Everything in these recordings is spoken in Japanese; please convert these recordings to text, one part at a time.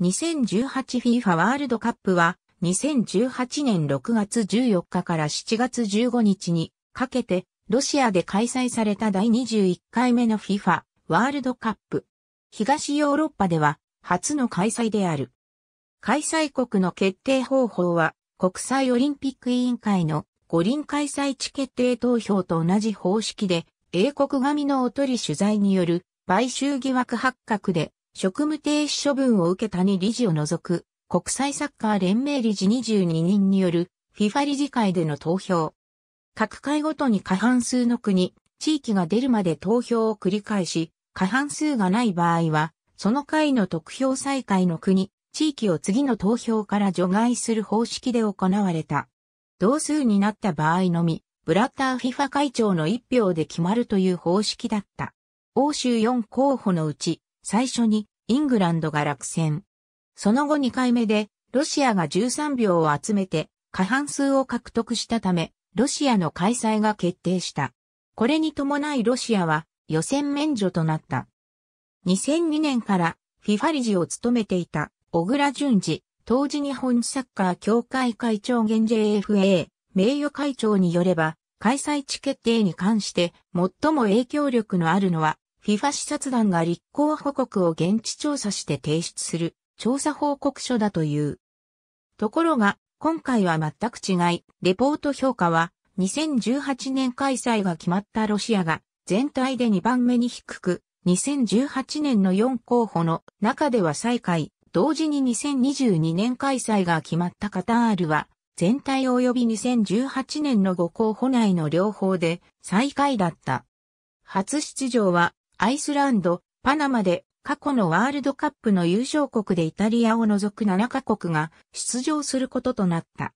2018FIFA ワールドカップは2018年6月14日から7月15日にかけてロシアで開催された第21回目の FIFA ワールドカップ。東ヨーロッパでは初の開催である。開催国の決定方法は国際オリンピック委員会の五輪開催地決定投票と同じ方式で英国紙のおとり取材による買収疑惑発覚で職務停止処分を受けたに理事を除く、国際サッカー連盟理事22人による FIFA 理事会での投票。各会ごとに過半数の国、地域が出るまで投票を繰り返し、過半数がない場合は、その会の得票再開の国、地域を次の投票から除外する方式で行われた。同数になった場合のみ、ブラッター FIFA 会長の1票で決まるという方式だった。欧州4候補のうち、最初にイングランドが落選。その後2回目でロシアが13票を集めて過半数を獲得したため、ロシアの開催が決定した。これに伴いロシアは予選免除となった。2002年から FIFA 理事を務めていた小倉淳二、当時日本サッカー協会会長現 JFA 名誉会長によれば、開催地決定に関して最も影響力のあるのは FIFA 視察団が立候補国を現地調査して提出する調査報告書だという。ところが、今回は全く違い、レポート評価は2018年開催が決まったロシアが全体で2番目に低く、2018年の4候補の中では最下位、同時に2022年開催が決まったカタールは、全体及び2018年の5候補内の両方で最下位だった。初出場はアイスランド、パナマで過去のワールドカップの優勝国でイタリアを除く7カ国が出場することとなった。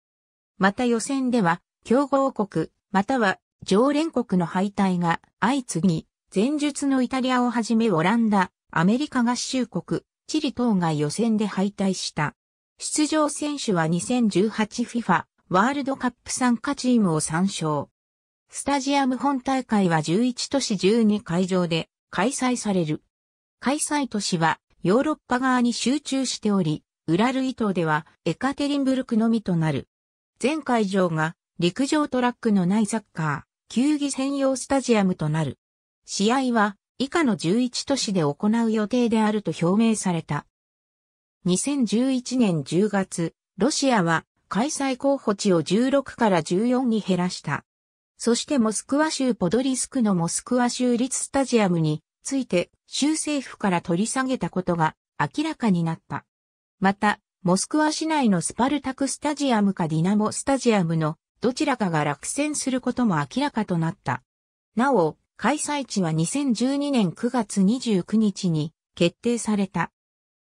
また予選では、強豪国、または常連国の敗退が相次ぎ、前述のイタリアをはじめオランダ、アメリカ合衆国、チリ等が予選で敗退した。出場選手は 2018FIFA ワールドカップ参加チームを参照。スタジアム本大会は11都市12会場で開催される。開催都市はヨーロッパ側に集中しており、ウラルイ島ではエカテリンブルクのみとなる。全会場が陸上トラックのないサッカー、球技専用スタジアムとなる。試合は以下の11都市で行う予定であると表明された。2011年10月、ロシアは開催候補地を16から14に減らした。そしてモスクワ州ポドリスクのモスクワ州立スタジアムについて州政府から取り下げたことが明らかになった。また、モスクワ市内のスパルタクスタジアムかディナモスタジアムのどちらかが落選することも明らかとなった。なお、開催地は2012年9月29日に決定された。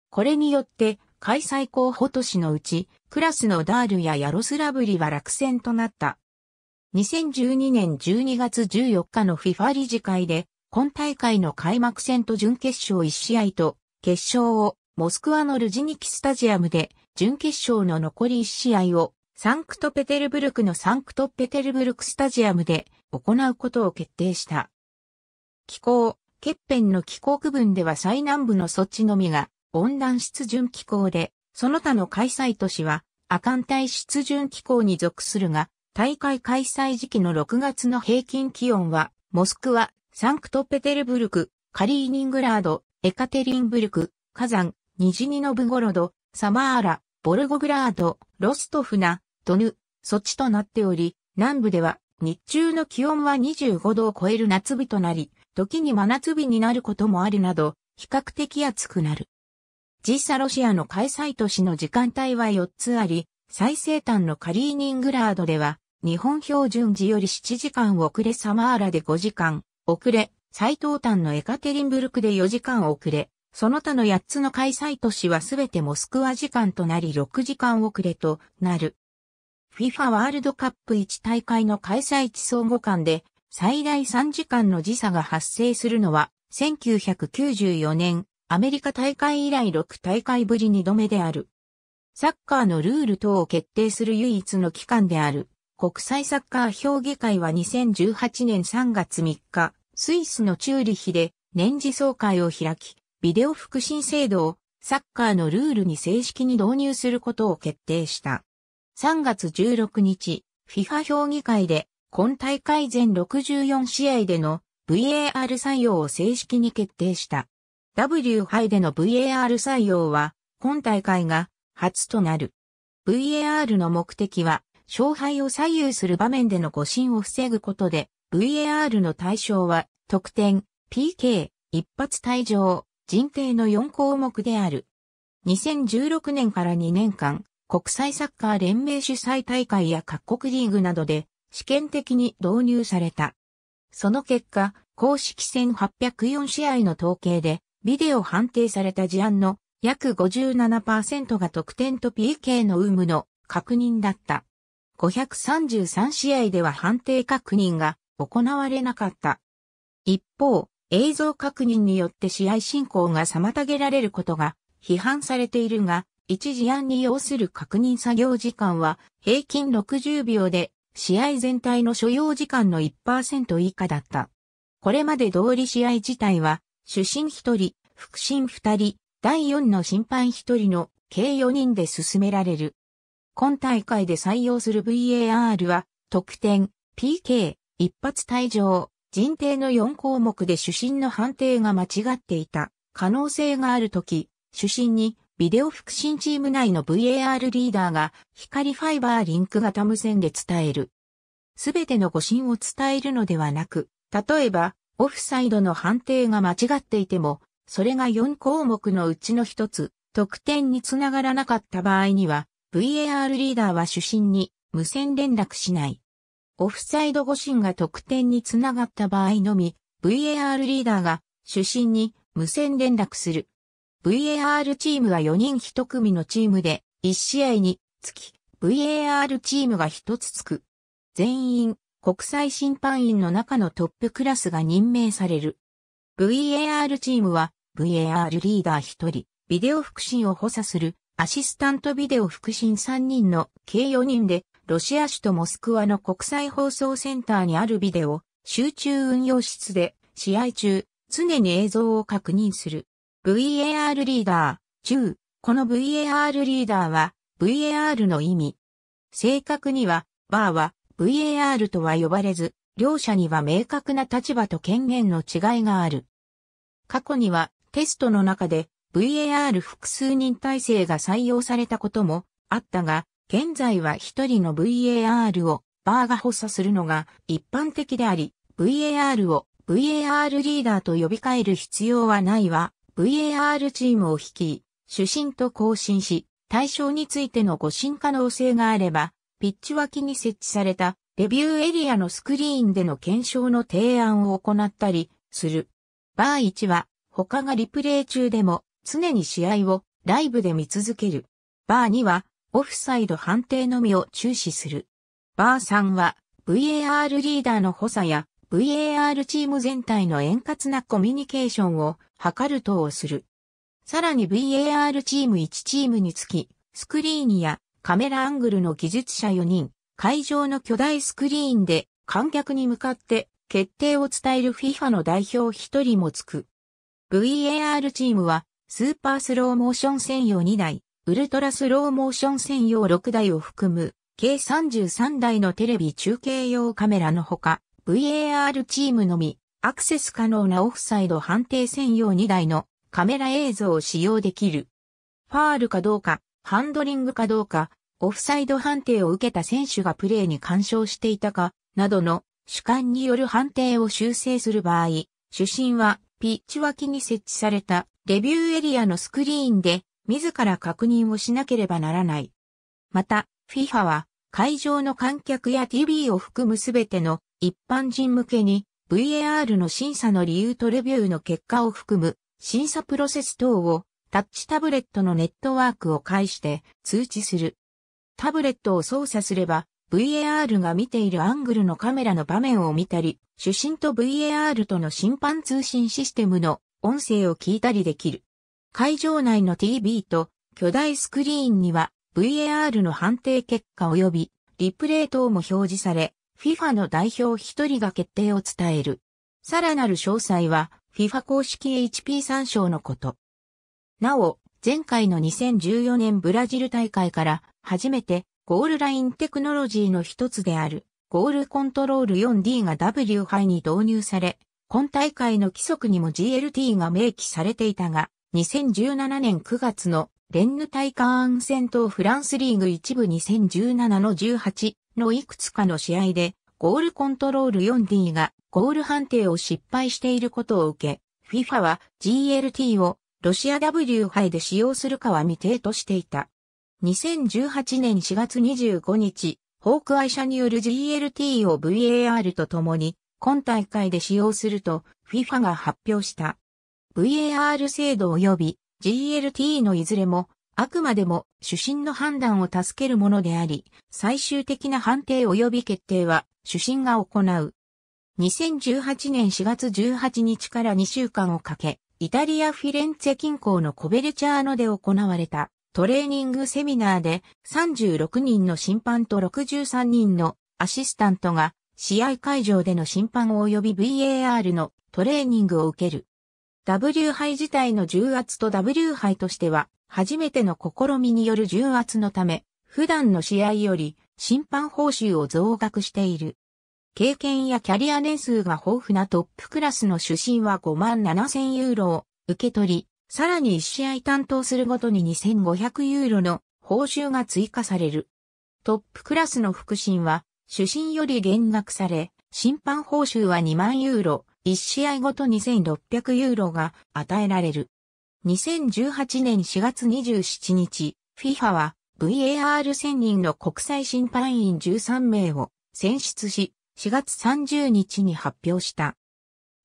これによって開催候補都市のうち、クラスのダールやヤロスラブリは落選となった。2012年12月14日の FIFA 理事会で、今大会の開幕戦と準決勝1試合と、決勝をモスクワのルジニキスタジアムで、準決勝の残り1試合を、サンクトペテルブルクのサンクトペテルブルクスタジアムで行うことを決定した。気候、欠片の気候区分では最南部の措置のみが温暖湿潤気候で、その他の開催都市は、亜寒帯湿潤気候に属するが、大会開催時期の6月の平均気温は、モスクワ、サンクトペテルブルク、カリーニングラード、エカテリンブルク、火山、ニジニノブゴロド、サマーラ、ボルゴグラード、ロストフナ、ドヌ、措置となっており、南部では日中の気温は25度を超える夏日となり、時に真夏日になることもあるなど、比較的暑くなる。実際ロシアの開催都市の時間帯は4つあり、最西端のカリーニングラードでは日本標準時より7時間遅れサマーラで5時間遅れ、最東端のエカテリンブルクで4時間遅れ、その他の8つの開催都市はすべてモスクワ時間となり6時間遅れとなる。FIFA ワールドカップ1大会の開催地相互間で最大3時間の時差が発生するのは1994年アメリカ大会以来6大会ぶり2度目である。サッカーのルール等を決定する唯一の機関である。国際サッカー評議会は2018年3月3日、スイスのチューリヒで年次総会を開き、ビデオ副審制度をサッカーのルールに正式に導入することを決定した。3月16日、FIFA 評議会で今大会全64試合での VAR 採用を正式に決定した。W 杯での VAR 採用は今大会が初となる。VAR の目的は勝敗を左右する場面での誤審を防ぐことで、VAR の対象は、得点、PK、一発退場、人定の4項目である。2016年から2年間、国際サッカー連盟主催大会や各国リーグなどで試験的に導入された。その結果、公式戦804試合の統計で、ビデオ判定された事案の約57%が得点と PK の有無の確認だった。533試合では判定確認が行われなかった。一方、映像確認によって試合進行が妨げられることが批判されているが、一時案に要する確認作業時間は平均60秒で試合全体の所要時間の1%以下だった。これまで通り試合自体は主審1人、副審2人、第4の審判1人の計4人で進められる。今大会で採用する VAR は、得点、PK、一発退場、人定の4項目で主審の判定が間違っていた可能性があるとき、主審にビデオ副審チーム内の VAR リーダーが光ファイバーリンク型無線で伝える。すべての誤審を伝えるのではなく、例えばオフサイドの判定が間違っていても、それが4項目のうちの1つ、得点につながらなかった場合には、VAR リーダーは主審に無線連絡しない。オフサイド誤審が得点につながった場合のみ、VAR リーダーが主審に無線連絡する。VAR チームは4人1組のチームで、1試合につき VAR チームが1つつく。全員、国際審判員の中のトップクラスが任命される。VAR チームは VAR リーダー1人、ビデオ復審を補佐するアシスタントビデオ副審3人の計4人で、ロシア首都モスクワの国際放送センターにあるビデオ、集中運用室で、試合中、常に映像を確認する。VAR リーダー、中、この VAR リーダーは、VAR の意味。正確には、バーは、VAR とは呼ばれず、両者には明確な立場と権限の違いがある。過去には、テストの中で、VAR 複数人体制が採用されたこともあったが、現在は一人の VAR をバーが発作するのが一般的であり、VAR を VAR リーダーと呼び換える必要はないわ。VAR チームを率い、主審と更新し、対象についての誤審可能性があれば、ピッチ脇に設置されたレビューエリアのスクリーンでの検証の提案を行ったりする。バー1は他がリプレイ中でも常に試合をライブで見続ける。バー2は、オフサイド判定のみを注視する。バー3は、VAR リーダーの補佐や、VAR チーム全体の円滑なコミュニケーションを図る等をする。さらに VAR チーム1チームにつき、スクリーンやカメラアングルの技術者4人、会場の巨大スクリーンで観客に向かって決定を伝える FIFA の代表1人もつく。VAR チームはスーパースローモーション専用2台、ウルトラスローモーション専用6台を含む、計33台のテレビ中継用カメラのほか、VAR チームのみ、アクセス可能なオフサイド判定専用2台のカメラ映像を使用できる。ファールかどうか、ハンドリングかどうか、オフサイド判定を受けた選手がプレーに干渉していたか、などの主観による判定を修正する場合、主審はピッチ脇に設置されたレビューエリアのスクリーンで自ら確認をしなければならない。また、FIFA は会場の観客や TV を含むすべての一般人向けに VAR の審査の理由とレビューの結果を含む審査プロセス等をタッチタブレットのネットワークを介して通知する。タブレットを操作すれば VAR が見ているアングルのカメラの場面を見たり、主審と VAR との審判通信システムの音声を聞いたりできる。会場内の TV と巨大スクリーンには VAR の判定結果及びリプレイ等も表示され、FIFA の代表一人が決定を伝える。さらなる詳細は FIFA 公式 HP 参照のこと。なお、前回の2014年ブラジル大会から初めてゴールラインテクノロジーの一つである、ゴールコントロール 4D が W 杯に導入され、今大会の規則にも GLT が明記されていたが、2017年9月のレンヌ対カ戦闘フランスリーグ一部2017の18のいくつかの試合で、ゴールコントロール 4D がゴール判定を失敗していることを受け、FIFA は GLT をロシア W 杯で使用するかは未定としていた。2018年4月25日、ホークアイ社による GLT を VAR とともに、今大会で使用すると FIFA が発表した。VAR 制度及び GLT のいずれも、あくまでも主審の判断を助けるものであり、最終的な判定及び決定は主審が行う。2018年4月18日から2週間をかけ、イタリア・フィレンツェ近郊のコベルチャーノで行われた。トレーニングセミナーで36人の審判と63人のアシスタントが試合会場での審判及び VAR のトレーニングを受ける。W 杯自体の重圧と W 杯としては初めての試みによる重圧のため、普段の試合より審判報酬を増額している。経験やキャリア年数が豊富なトップクラスの主審は5万7 0 0 0ユーロを受け取り、さらに1試合担当するごとに2500ユーロの報酬が追加される。トップクラスの副審は、主審より減額され、審判報酬は2万ユーロ、1試合ごと2600ユーロが与えられる。2018年4月27日、FIFA は VAR 専任の国際審判員13名を選出し、4月30日に発表した。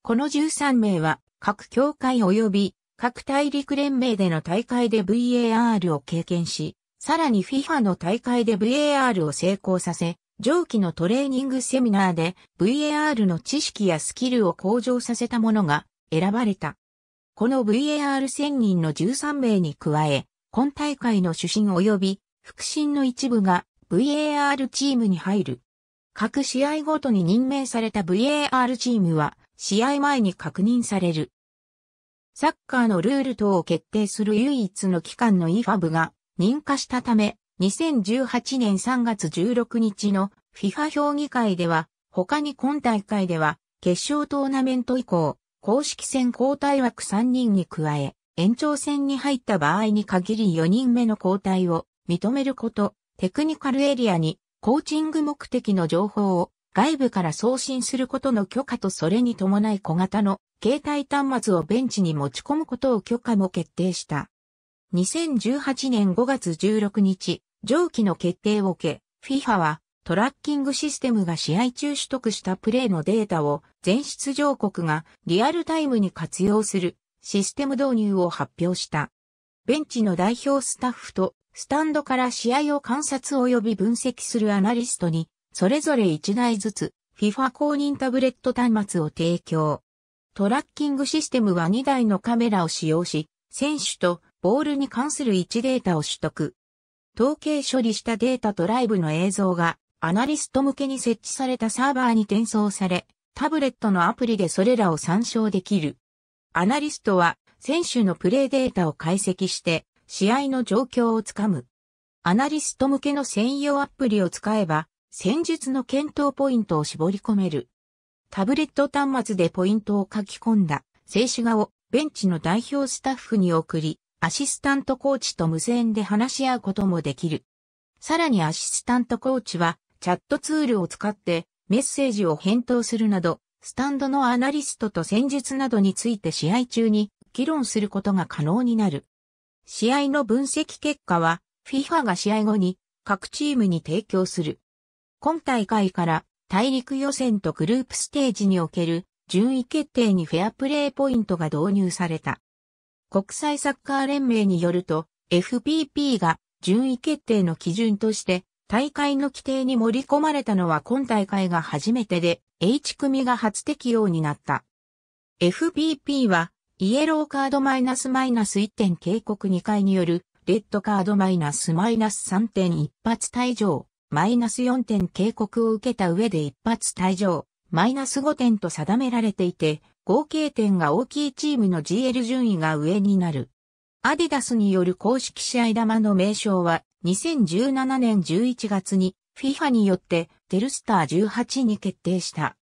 この13名は各協会及び各大陸連盟での大会で VAR を経験し、さらに FIFA の大会で VAR を成功させ、上記のトレーニングセミナーで VAR の知識やスキルを向上させたものが選ばれた。この VAR 専任の13名に加え、今大会の主審及び副審の一部が VAR チームに入る。各試合ごとに任命された VAR チームは試合前に確認される。サッカーのルール等を決定する唯一の機関の e f a b が認可したため、2018年3月16日の FIFA 評議会では、他に今大会では、決勝トーナメント以降、公式戦交代枠3人に加え、延長戦に入った場合に限り4人目の交代を認めること、テクニカルエリアにコーチング目的の情報を外部から送信することの許可とそれに伴い小型の携帯端末をベンチに持ち込むことを許可も決定した。2018年5月16日、上記の決定を受け、FIFA はトラッキングシステムが試合中取得したプレーのデータを全出場国がリアルタイムに活用するシステム導入を発表した。ベンチの代表スタッフとスタンドから試合を観察及び分析するアナリストにそれぞれ1台ずつ FIFA 公認タブレット端末を提供。トラッキングシステムは2台のカメラを使用し、選手とボールに関する位置データを取得。統計処理したデータとライブの映像がアナリスト向けに設置されたサーバーに転送され、タブレットのアプリでそれらを参照できる。アナリストは選手のプレイデータを解析して試合の状況をつかむ。アナリスト向けの専用アプリを使えば戦術の検討ポイントを絞り込める。タブレット端末でポイントを書き込んだ静止画をベンチの代表スタッフに送り、アシスタントコーチと無線で話し合うこともできる。さらにアシスタントコーチはチャットツールを使ってメッセージを返答するなど、スタンドのアナリストと戦術などについて試合中に議論することが可能になる。試合の分析結果は FIFA が試合後に各チームに提供する。今大会から大陸予選とグループステージにおける順位決定にフェアプレーポイントが導入された。国際サッカー連盟によると FPP が順位決定の基準として大会の規定に盛り込まれたのは今大会が初めてで H 組が初適用になった。FPP はイエローカードマイナスマイナス1点警告2回によるレッドカードマイナスマイナス3点一発退場マイナス4点警告を受けた上で一発退場、マイナス5点と定められていて、合計点が大きいチームの GL 順位が上になる。アディダスによる公式試合玉の名称は、2017年11月に FIFA によってテルスター18に決定した。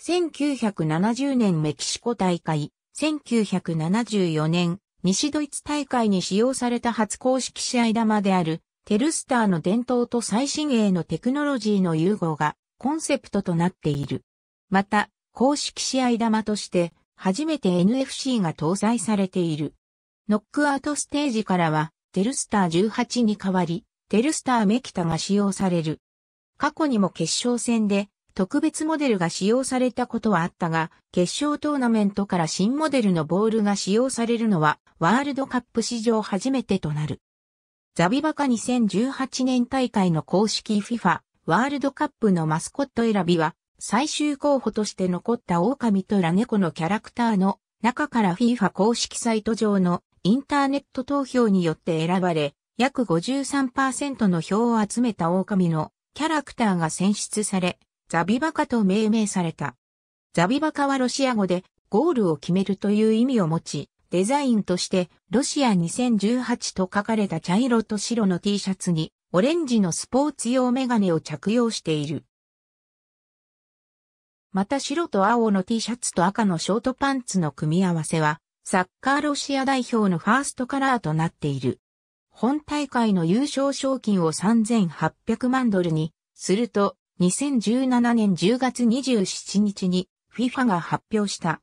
1970年メキシコ大会、1974年西ドイツ大会に使用された初公式試合玉であるテルスターの伝統と最新鋭のテクノロジーの融合がコンセプトとなっている。また、公式試合玉として、初めて NFC が搭載されている。ノックアウトステージからは、テルスター18に代わり、テルスターメキタが使用される。過去にも決勝戦で、特別モデルが使用されたことはあったが、決勝トーナメントから新モデルのボールが使用されるのは、ワールドカップ史上初めてとなる。ザビバカ2018年大会の公式 FIFA ワールドカップのマスコット選びは、最終候補として残った狼とラ猫のキャラクターの中から FIFA 公式サイト上のインターネット投票によって選ばれ、約53%の票を集めた狼のキャラクターが選出され、ザビバカと命名された。ザビバカはロシア語でゴールを決めるという意味を持ち、デザインとして、ロシア2018と書かれた茶色と白の T シャツに、オレンジのスポーツ用メガネを着用している。また白と青の T シャツと赤のショートパンツの組み合わせは、サッカーロシア代表のファーストカラーとなっている。本大会の優勝賞金を3800万ドルに、すると、2017年10月27日に FIFA が発表した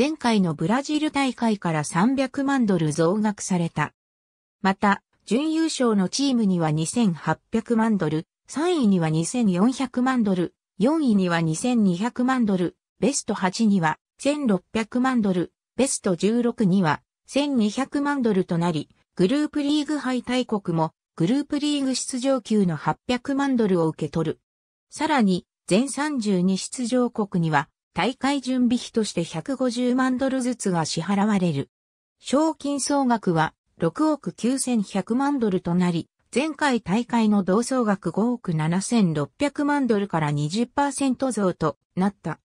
前回のブラジル大会から300万ドル増額された。また、準優勝のチームには2800万ドル、3位には2400万ドル、4位には2200万ドル、ベスト8には1600万ドル、ベスト16には1200万ドルとなり、グループリーグ敗退国もグループリーグ出場級の800万ドルを受け取る。さらに、全32出場国には大会準備費として150万ドルずつが支払われる。賞金総額は6億9100万ドルとなり、前回大会の同総額5億7600万ドルから20%増となった。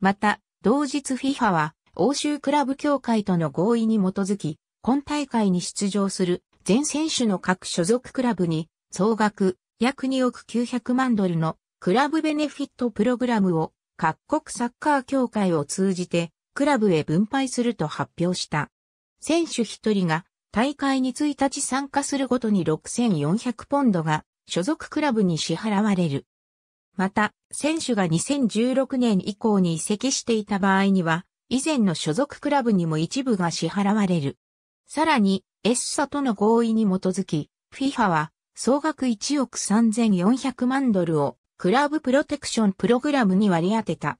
また、同日 FIFA は欧州クラブ協会との合意に基づき、今大会に出場する全選手の各所属クラブに総額約2億900万ドルのクラブベネフィットプログラムを各国サッカー協会を通じてクラブへ分配すると発表した。選手一人が大会に1日参加するごとに6400ポンドが所属クラブに支払われる。また、選手が2016年以降に移籍していた場合には、以前の所属クラブにも一部が支払われる。さらに、エッサとの合意に基づき、FIFA は総額1億3400万ドルをクラブプロテクションプログラムに割り当てた。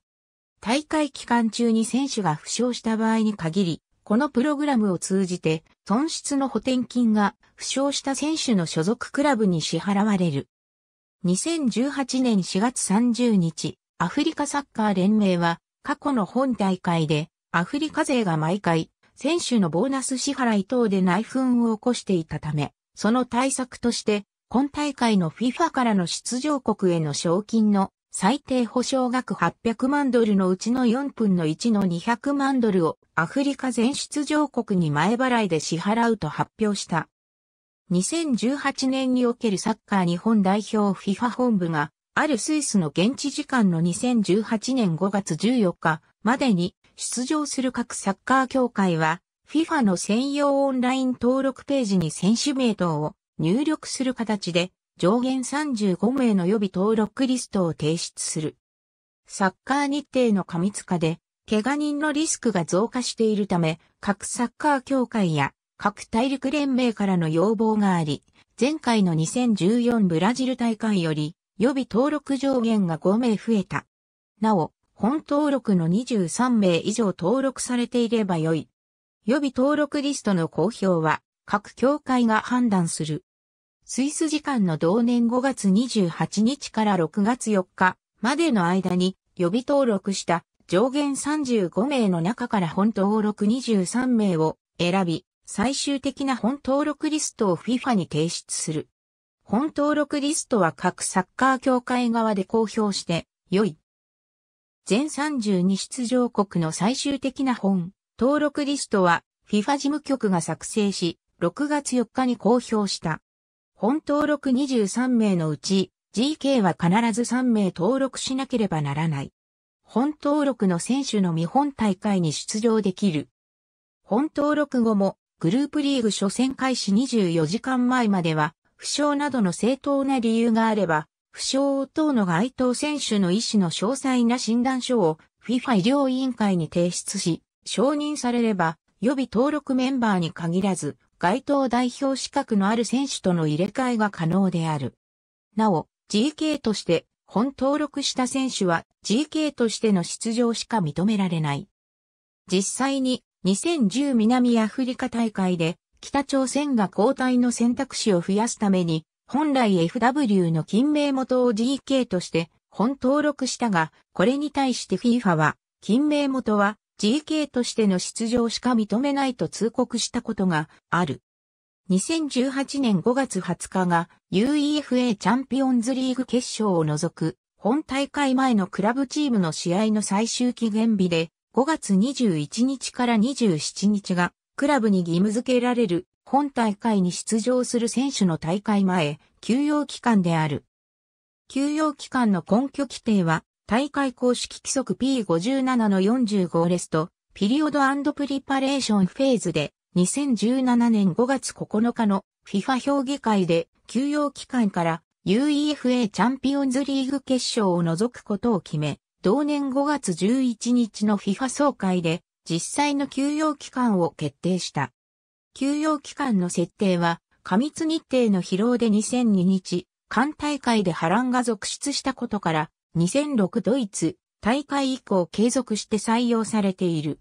大会期間中に選手が負傷した場合に限り、このプログラムを通じて、損失の補填金が負傷した選手の所属クラブに支払われる。2018年4月30日、アフリカサッカー連盟は、過去の本大会で、アフリカ勢が毎回、選手のボーナス支払い等で内紛を起こしていたため、その対策として、今大会の FIFA からの出場国への賞金の最低保証額800万ドルのうちの4分の1の200万ドルをアフリカ全出場国に前払いで支払うと発表した。2018年におけるサッカー日本代表 FIFA 本部が、あるスイスの現地時間の2018年5月14日までに出場する各サッカー協会は、FIFA の専用オンライン登録ページに選手名等を入力する形で上限35名の予備登録リストを提出する。サッカー日程の過密化で、怪我人のリスクが増加しているため、各サッカー協会や各大陸連盟からの要望があり、前回の2014ブラジル大会より予備登録上限が5名増えた。なお、本登録の23名以上登録されていればよい。予備登録リストの公表は各協会が判断する。スイス時間の同年5月28日から6月4日までの間に予備登録した上限35名の中から本登録23名を選び、最終的な本登録リストを FIFA に提出する。本登録リストは各サッカー協会側で公表して良い。全32出場国の最終的な本登録リストは FIFA 事務局が作成し、6月4日に公表した。本登録23名のうち、GK は必ず3名登録しなければならない。本登録の選手の見本大会に出場できる。本登録後も、グループリーグ初戦開始24時間前までは、負傷などの正当な理由があれば、負傷を等の該当選手の医師の詳細な診断書を FIFA 医療委員会に提出し、承認されれば、予備登録メンバーに限らず、該当代表資格のある選手との入れ替えが可能である。なお、GK として本登録した選手は GK としての出場しか認められない。実際に2010南アフリカ大会で北朝鮮が交代の選択肢を増やすために本来 FW の金名元を GK として本登録したが、これに対して FIFA は金名元は GK としての出場しか認めないと通告したことがある。2018年5月20日が UEFA チャンピオンズリーグ決勝を除く本大会前のクラブチームの試合の最終期限日で5月21日から27日がクラブに義務付けられる本大会に出場する選手の大会前休養期間である。休養期間の根拠規定は大会公式規則 P57 の45レスト、ピリオドプリパレーションフェーズで、2017年5月9日の FIFA 評議会で休養期間から UEFA チャンピオンズリーグ決勝を除くことを決め、同年5月11日の FIFA 総会で実際の休養期間を決定した。休養期間の設定は過密日程の疲労で2002日、関大会で波乱が続出したことから2006ドイツ大会以降継続して採用されている。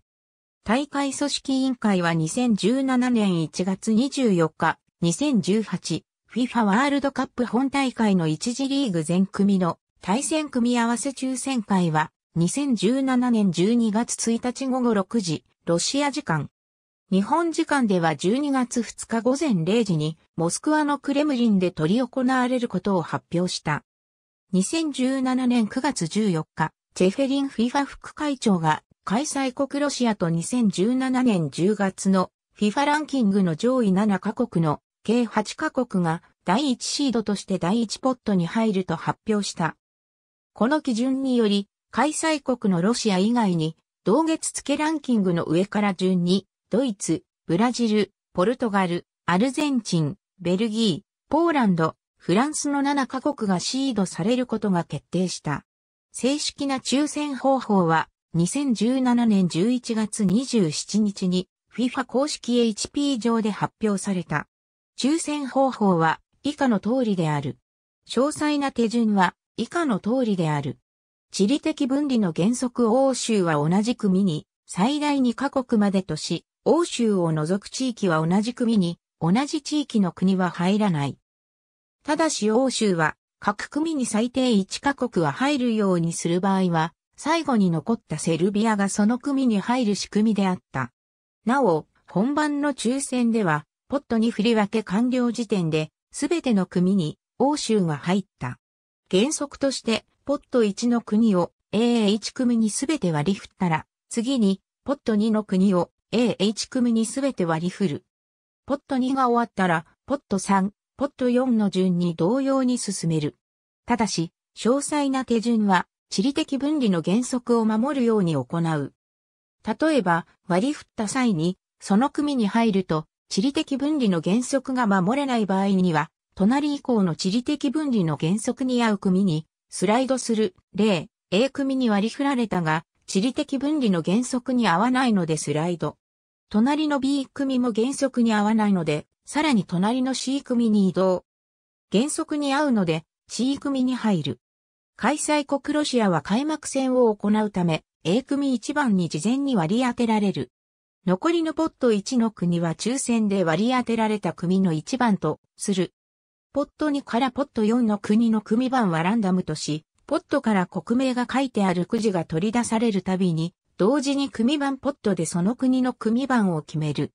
大会組織委員会は2017年1月24日、2018、FIFA ワールドカップ本大会の1次リーグ全組の対戦組み合わせ抽選会は、2017年12月1日午後6時、ロシア時間。日本時間では12月2日午前0時に、モスクワのクレムリンで取り行われることを発表した。2017年9月14日、チェフェリン FIFA 副会長が開催国ロシアと2017年10月の FIFA ランキングの上位7カ国の計8カ国が第1シードとして第1ポットに入ると発表した。この基準により、開催国のロシア以外に、同月付ランキングの上から順に、ドイツ、ブラジル、ポルトガル、アルゼンチン、ベルギー、ポーランド、フランスの7カ国がシードされることが決定した。正式な抽選方法は、2017年11月27日に FIFA 公式 HP 上で発表された。抽選方法は以下の通りである。詳細な手順は以下の通りである。地理的分離の原則欧州は同じ組に最大2カ国までとし、欧州を除く地域は同じ組に同じ地域の国は入らない。ただし欧州は、各組に最低1カ国は入るようにする場合は、最後に残ったセルビアがその組に入る仕組みであった。なお、本番の抽選では、ポットに振り分け完了時点で、すべての組に欧州が入った。原則として、ポット1の国を AA1 組にすべて割り振ったら、次に、ポット2の国を a h 組にすべて割り振る。ポット2が終わったら、ポット3、ポット4の順に同様に進める。ただし、詳細な手順は、地理的分離の原則を守るように行う。例えば、割り振った際に、その組に入ると、地理的分離の原則が守れない場合には、隣以降の地理的分離の原則に合う組に、スライドする例、A 組に割り振られたが、地理的分離の原則に合わないのでスライド。隣の B 組も原則に合わないのでさらに隣の C 組に移動。原則に合うので C 組に入る。開催国ロシアは開幕戦を行うため、A 組1番に事前に割り当てられる。残りのポット1の国は抽選で割り当てられた組の1番とする。ポット2からポット4の国の組番はランダムとし、ポットから国名が書いてあるくじが取り出されるたびに、同時に組番ポットでその国の組番を決める。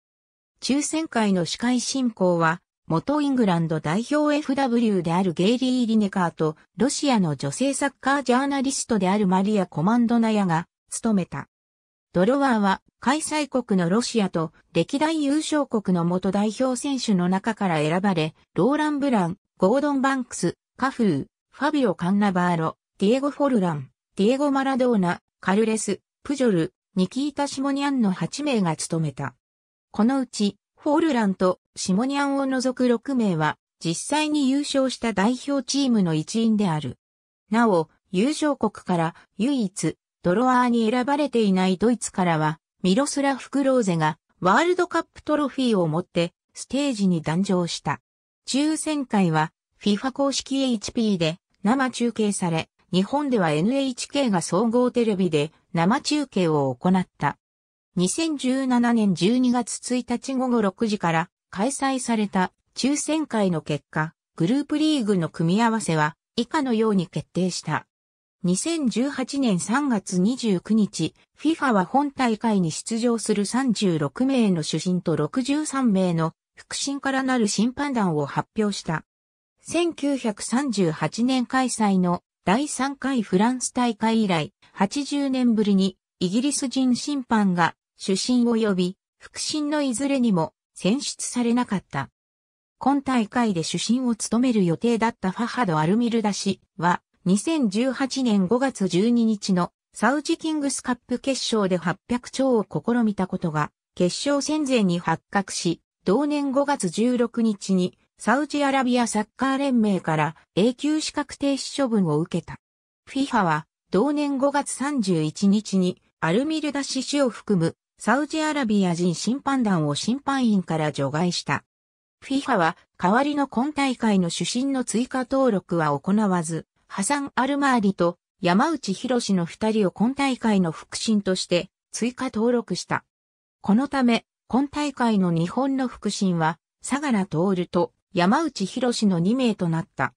抽選会の司会進行は、元イングランド代表 FW であるゲイリー・リネカーと、ロシアの女性サッカージャーナリストであるマリア・コマンドナヤが、務めた。ドロワーは、開催国のロシアと、歴代優勝国の元代表選手の中から選ばれ、ローラン・ブラン、ゴードン・バンクス、カフー、ファビオ・カンナバーロ、ディエゴ・フォルラン、ディエゴ・マラドーナ、カルレス、プジョル、ニキータ・シモニャンの8名が務めた。このうち、フォールランとシモニャンを除く6名は、実際に優勝した代表チームの一員である。なお、優勝国から唯一、ドロワーに選ばれていないドイツからは、ミロスラフ・クローゼが、ワールドカップトロフィーを持って、ステージに誕生した。抽選会は、FIFA 公式 HP で生中継され、日本では NHK が総合テレビで生中継を行った。2017年12月1日午後6時から開催された抽選会の結果、グループリーグの組み合わせは以下のように決定した。2018年3月29日、FIFA は本大会に出場する36名の主審と63名の副審からなる審判団を発表した。1938年開催の第3回フランス大会以来、80年ぶりにイギリス人審判が主審及び副審のいずれにも選出されなかった。今大会で主審を務める予定だったファハド・アルミルダ氏は2018年5月12日のサウジキングスカップ決勝で800兆を試みたことが決勝戦前に発覚し、同年5月16日にサウジアラビアサッカー連盟から永久資格停止処分を受けた。FIFA は同年5月31日にアルミルダ氏氏を含むサウジアラビア人審判団を審判員から除外した。FIFA は代わりの今大会の主審の追加登録は行わず、ハサン・アルマーリと山内博士の二人を今大会の副審として追加登録した。このため、今大会の日本の副審は、相良徹と山内博士の2名となった。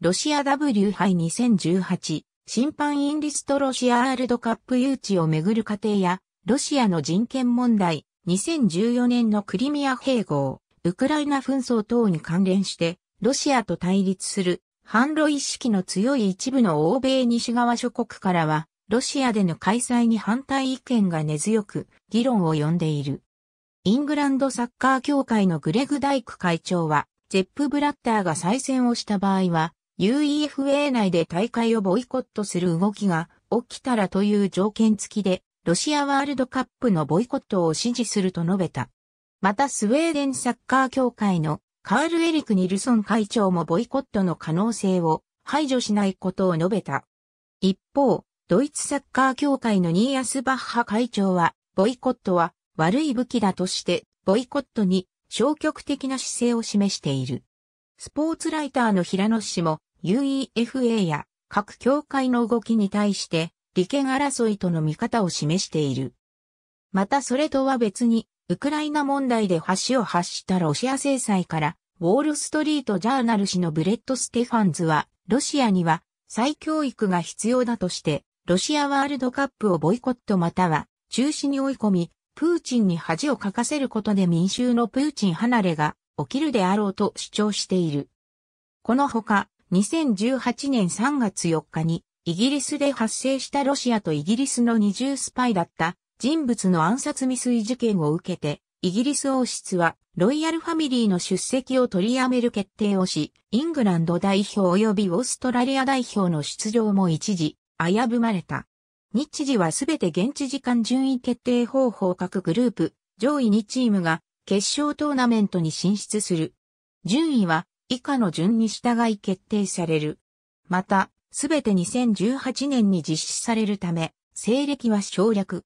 ロシア W 杯2018審判員リストロシアワールドカップ誘致をめぐる過程や、ロシアの人権問題、2014年のクリミア併合、ウクライナ紛争等に関連して、ロシアと対立する反ロ意識の強い一部の欧米西側諸国からは、ロシアでの開催に反対意見が根強く、議論を呼んでいる。イングランドサッカー協会のグレグ・ダイク会長は、ゼップ・ブラッターが再選をした場合は、UEFA 内で大会をボイコットする動きが起きたらという条件付きで、ロシアワールドカップのボイコットを支持すると述べた。またスウェーデンサッカー協会のカール・エリク・ニルソン会長もボイコットの可能性を排除しないことを述べた。一方、ドイツサッカー協会のニーアス・バッハ会長は、ボイコットは悪い武器だとして、ボイコットに消極的な姿勢を示している。スポーツライターの平野氏も UEFA や各協会の動きに対して利権争いとの見方を示している。またそれとは別に、ウクライナ問題で橋を発したロシア制裁から、ウォールストリートジャーナル氏のブレット・ステファンズは、ロシアには再教育が必要だとして、ロシアワールドカップをボイコットまたは中止に追い込み、プーチンに恥をかかせることで民衆のプーチン離れが起きるであろうと主張している。このほか、2018年3月4日にイギリスで発生したロシアとイギリスの二重スパイだった人物の暗殺未遂事件を受けて、イギリス王室はロイヤルファミリーの出席を取りやめる決定をし、イングランド代表及びオーストラリア代表の出場も一時危ぶまれた。日時はすべて現地時間順位決定方法各グループ上位2チームが決勝トーナメントに進出する。順位は以下の順に従い決定される。また、すべて2018年に実施されるため、西暦は省略。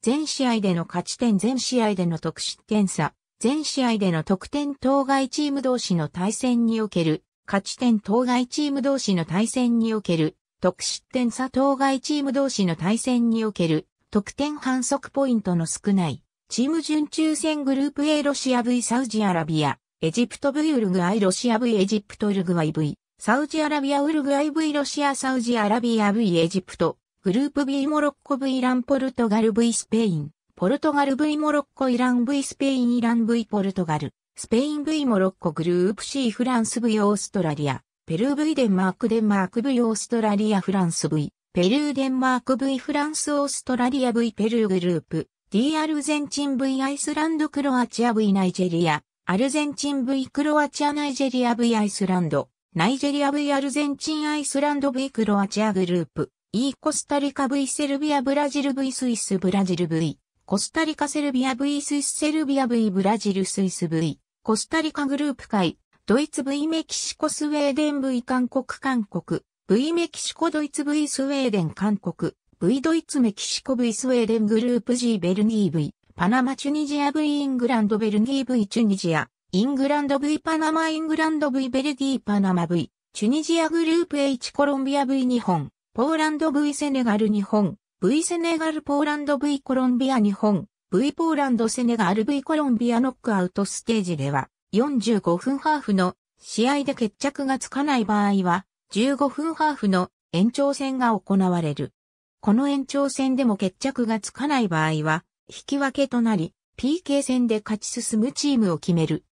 全試合での勝ち点全試合での得失点差、全試合での得点当該チーム同士の対戦における、勝ち点当該チーム同士の対戦における、得失点差当該チーム同士の対戦における、得点反則ポイントの少ない、チーム準抽選グループ A ロシア V サウジアラビア、エジプト V ウルグアイロシア V エジプトウルグアイ V。サウジアラビアウルグアイ V ロシアサウジアラビア V エジプト、グループ B モロッコ V イランポルトガル V スペイン、ポルトガル V モロッコイラン V スペインイラン V ポルトガル、スペイン V モロッコグループ C フランス V オーストラリア、ペルー V デンマークデンマーク V オーストラリアフランス V、ペルーデンマーク V フランスオーストラリア V ペルーグループ、D アルゼンチン V アイスランドクロアチア V ナイジェリア、アルゼンチン V クロアチアナイジェリア V アイスランド、ナイジェリア V アルゼンチンアイスランド V クロアチアグループ E コスタリカ V セルビアブラジル V スイスブラジル V コスタリカセルビア V スイスセルビア V ブラジルスイス V コスタリカグループ会ドイツ V メキシコスウェーデン V 韓国韓国 V メキシコドイツ V スウェーデン韓国 V ドイツメキシコ V スウェーデングループ G ベルギー V パナマチュニジア V イングランドベルギー V チュニジアイングランド V パナマイングランド V ベルギーパナマ V チュニジアグループ H コロンビア V 日本ポーランド V セネガル日本 V セネガルポーランド V コロンビア日本 V ポーランドセネガル V コロンビアノックアウトステージでは45分ハーフの試合で決着がつかない場合は15分ハーフの延長戦が行われる。この延長戦でも決着がつかない場合は引き分けとなり PK 戦で勝ち進むチームを決める。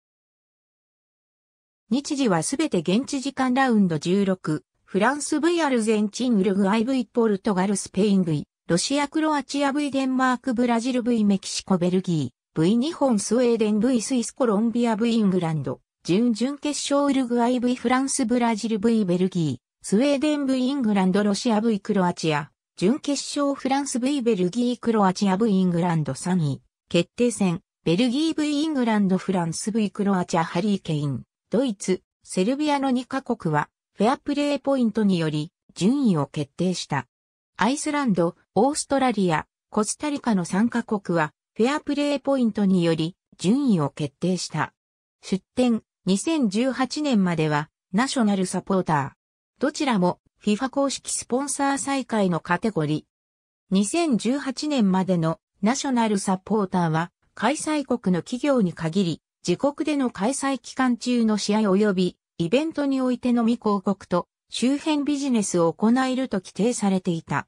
日時はすべて現地時間ラウンド16、フランス V アルゼンチンウルグアイ V ポルトガルスペイン V、ロシアクロアチア V デンマークブラジル V メキシコベルギー V 日本スウェーデン V スイスコロンビア V イングランド、準々決勝ウルグアイ V フランスブラジル V ベルギー、スウェーデン V イングランドロシア V クロアチア、準決勝フランス V ベルギークロアチア V イングランド3位、決定戦、ベルギー V イングランドフランス V クロアチアハリーケイン。ドイツ、セルビアの2カ国は、フェアプレーポイントにより、順位を決定した。アイスランド、オーストラリア、コスタリカの3カ国は、フェアプレーポイントにより、順位を決定した。出展、2018年までは、ナショナルサポーター。どちらも、FIFA 公式スポンサー再開のカテゴリー。2018年までのナショナルサポーターは、開催国の企業に限り、自国での開催期間中の試合及びイベントにおいてのみ広告と周辺ビジネスを行えると規定されていた。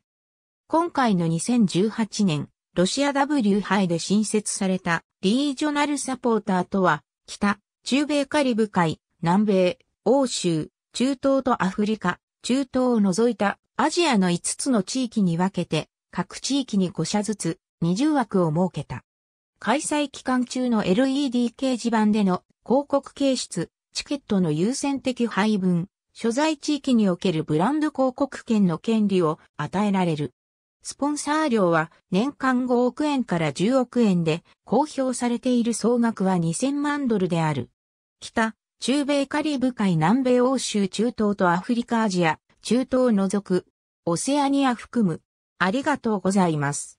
今回の2018年、ロシア W 杯で新設されたリージョナルサポーターとは、北、中米カリブ海、南米、欧州、中東とアフリカ、中東を除いたアジアの5つの地域に分けて、各地域に5社ずつ20枠を設けた。開催期間中の LED 掲示板での広告掲出、チケットの優先的配分、所在地域におけるブランド広告権の権利を与えられる。スポンサー料は年間5億円から10億円で公表されている総額は2000万ドルである。北、中米カリブ海南米欧州中東とアフリカアジア、中東を除く、オセアニア含む。ありがとうございます。